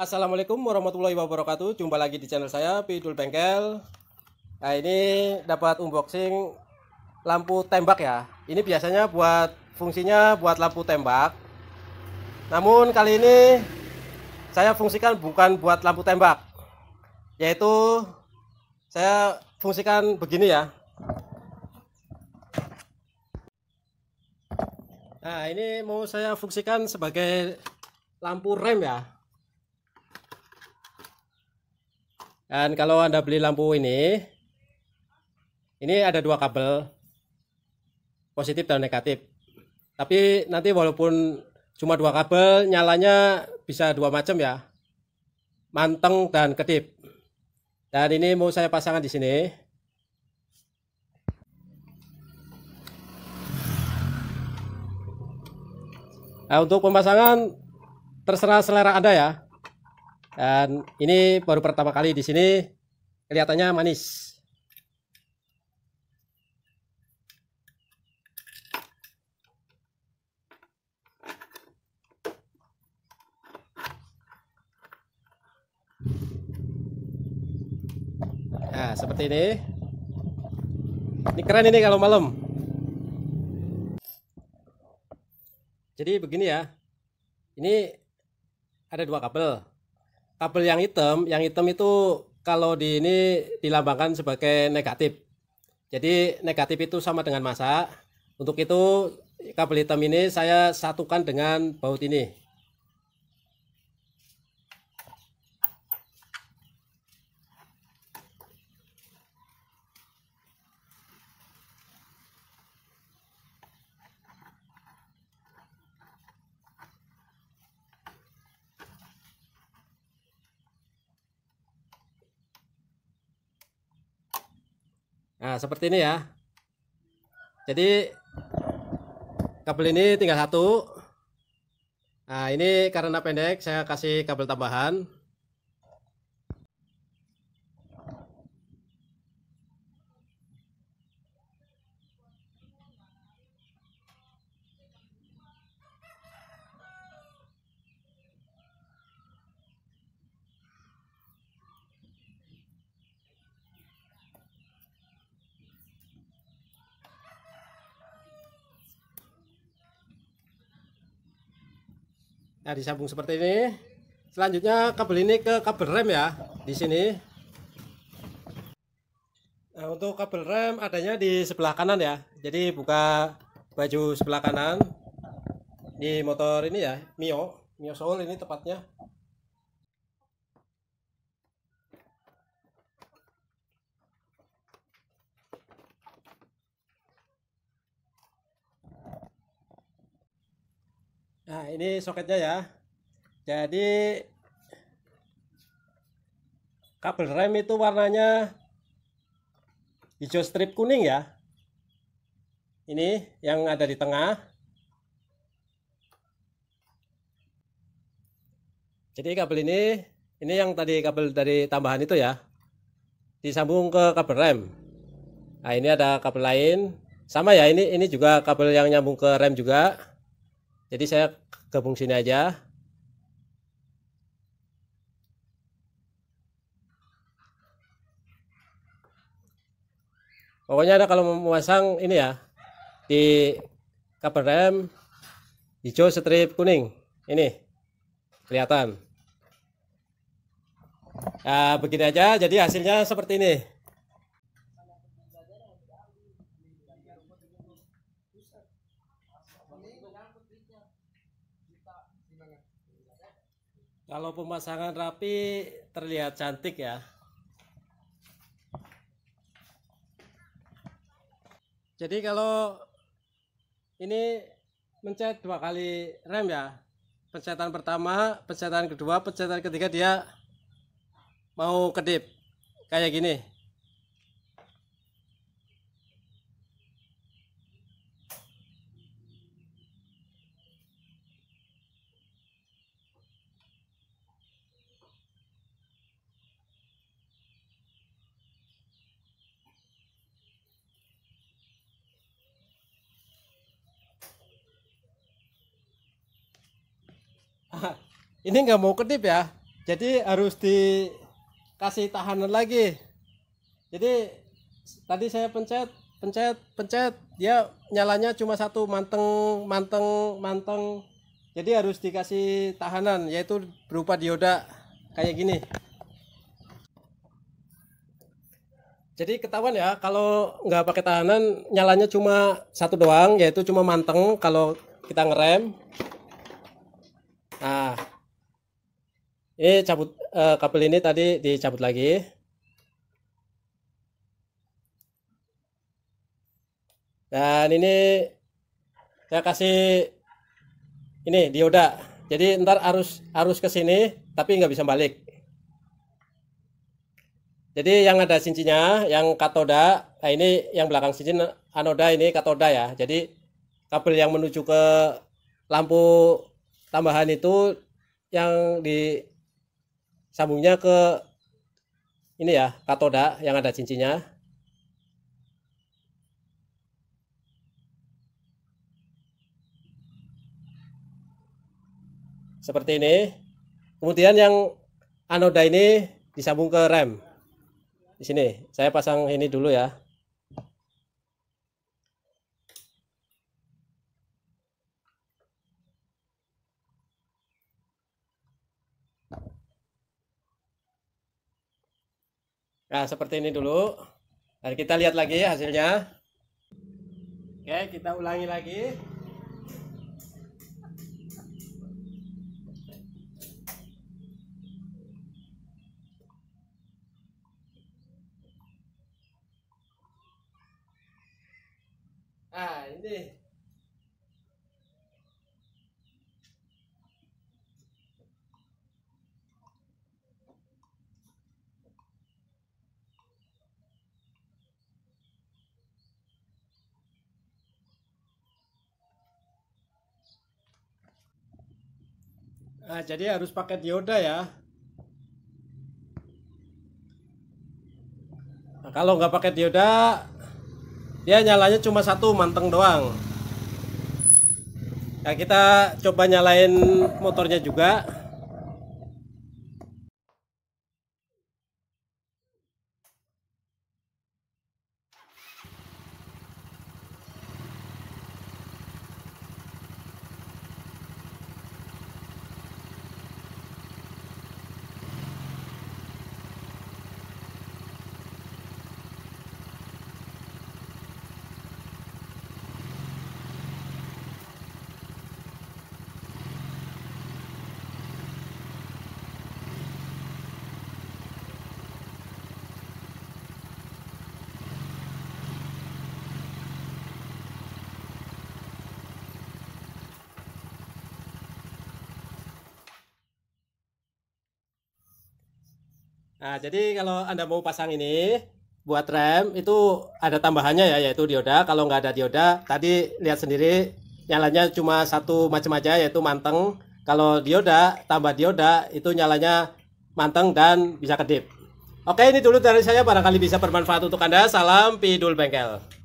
Assalamualaikum warahmatullahi wabarakatuh Jumpa lagi di channel saya Pidul Bengkel Nah ini dapat unboxing Lampu tembak ya Ini biasanya buat fungsinya Buat lampu tembak Namun kali ini Saya fungsikan bukan buat lampu tembak Yaitu Saya fungsikan begini ya Nah ini mau saya fungsikan sebagai Lampu rem ya Dan kalau Anda beli lampu ini, ini ada dua kabel, positif dan negatif. Tapi nanti walaupun cuma dua kabel, nyalanya bisa dua macam ya, manteng dan kedip. Dan ini mau saya pasangkan di sini. Nah, untuk pemasangan terserah selera Anda ya. Dan ini baru pertama kali di sini kelihatannya manis. Nah, seperti ini. Ini keren ini kalau malam. Jadi begini ya. Ini ada dua kabel kabel yang hitam, yang hitam itu kalau di ini dilambangkan sebagai negatif. Jadi negatif itu sama dengan masa. Untuk itu kabel hitam ini saya satukan dengan baut ini. Nah, seperti ini ya. Jadi kabel ini tinggal satu. Nah, ini karena pendek saya kasih kabel tambahan. Nah, disambung seperti ini. Selanjutnya kabel ini ke kabel rem ya, di sini. Nah, untuk kabel rem adanya di sebelah kanan ya. Jadi buka baju sebelah kanan di motor ini ya, Mio, Mio Soul ini tepatnya. Nah, ini soketnya ya. Jadi kabel rem itu warnanya hijau strip kuning ya. Ini yang ada di tengah. Jadi kabel ini, ini yang tadi kabel dari tambahan itu ya. Disambung ke kabel rem. Nah, ini ada kabel lain. Sama ya, ini ini juga kabel yang nyambung ke rem juga. Jadi saya gabung sini aja. Pokoknya ada kalau memasang ini ya di cover rem hijau strip kuning ini kelihatan. Nah, begini aja. Jadi hasilnya seperti ini. Kalau pemasangan rapi terlihat cantik ya. Jadi kalau ini mencet dua kali rem ya. Pencetan pertama, pencetan kedua, pencetan ketiga dia mau kedip kayak gini. ini nggak mau kedip ya jadi harus dikasih tahanan lagi jadi tadi saya pencet pencet pencet dia nyalanya cuma satu manteng manteng manteng jadi harus dikasih tahanan yaitu berupa dioda kayak gini jadi ketahuan ya kalau nggak pakai tahanan nyalanya cuma satu doang yaitu cuma manteng kalau kita ngerem ini eh, cabut uh, kabel ini tadi dicabut lagi dan ini saya kasih ini dioda jadi ntar arus arus ke sini tapi nggak bisa balik jadi yang ada cincinnya yang katoda nah ini yang belakang cincin anoda ini katoda ya jadi kabel yang menuju ke lampu tambahan itu yang di sambungnya ke ini ya katoda yang ada cincinnya seperti ini kemudian yang anoda ini disambung ke rem di sini saya pasang ini dulu ya Nah, seperti ini dulu. Nah, kita lihat lagi hasilnya. Oke, kita ulangi lagi. Nah, ini Nah, jadi harus pakai dioda ya. Nah, kalau nggak pakai dioda, dia nyalanya cuma satu manteng doang. Nah, kita coba nyalain motornya juga. Nah, jadi kalau Anda mau pasang ini buat rem itu ada tambahannya ya yaitu dioda. Kalau nggak ada dioda, tadi lihat sendiri nyalanya cuma satu macam aja yaitu manteng. Kalau dioda, tambah dioda itu nyalanya manteng dan bisa kedip. Oke, ini dulu dari saya barangkali bisa bermanfaat untuk Anda. Salam Pidul Bengkel.